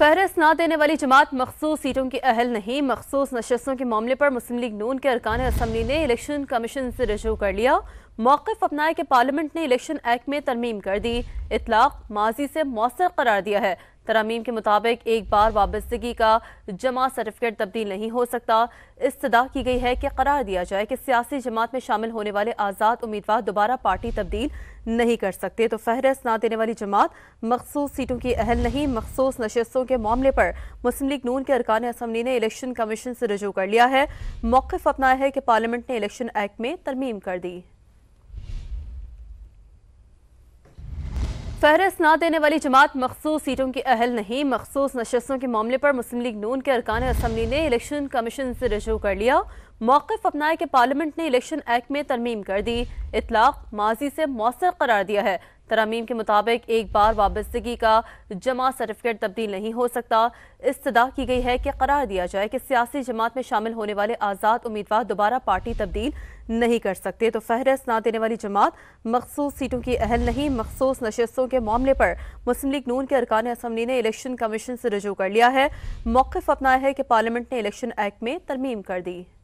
फहरस्त न देने वाली जमात मखसूस सीटों की अहल नहीं मखसूस नशस्तों के मामले पर मुस्लिम लीग नून के अरकान असम्बली ने इलेक्शन कमीशन से रजू कर लिया मौकफ अपनाया कि पार्लियामेंट ने इलेक्शन एक्ट में तरमीम कर दी इतलाक माजी से मौसर करार दिया है तरमीम के मुताबिक एक बार वाबस्तगी का जमा सर्टिफिकेट तब्दील नहीं हो सकता इस्तः की गई है कि करार दिया जाए कि सियासी जमात में शामिल होने वाले आज़ाद उम्मीदवार दोबारा पार्टी तब्दील नहीं कर सकते तो फहरस्त ना देने वाली जमात मखसूस सीटों की अहल नहीं मखसूस नशस्तों के मामले पर मुस्लिम लीग नून के अरकान असम्बली ने इलेक्शन कमीशन से रजू कर लिया है मौकफ अपनाया है कि पार्लियामेंट ने इलेक्शन एक्ट में तरमीम कर दी फहरस्त ना देने वाली जमात मखसूस सीटों की अहल नहीं मखसूस नशस्तों के मामले पर मुस्लिम लीग नून के अरकान असम्बली ने इलेक्शन कमीशन से रजू कर लिया मौकफ अपनाया कि पार्लियामेंट ने इलेक्शन एक्ट में तरमीम कर दी इतलाक माजी से मौसर करार दिया है तरामीम के मुताबिक एक बार वाबस्तगी का जमा सर्टिफिकेट तब्दील नहीं हो सकता इस्तः की गई है कि करार दिया जाए कि सियासी जमात में शामिल होने वाले आज़ाद उम्मीदवार दोबारा पार्टी तब्दील नहीं कर सकते तो फहरस्त ना देने वाली जमात मखसूस सीटों की अहल नहीं मखसूस नशस्तों के मामले पर मुस्लिम लीग नून के अरकान असम्बली ने इलेक्शन कमीशन से रजू कर लिया है मौकफ अपनाया है कि पार्लियामेंट ने इलेक्शन एक्ट में तरमीम कर दी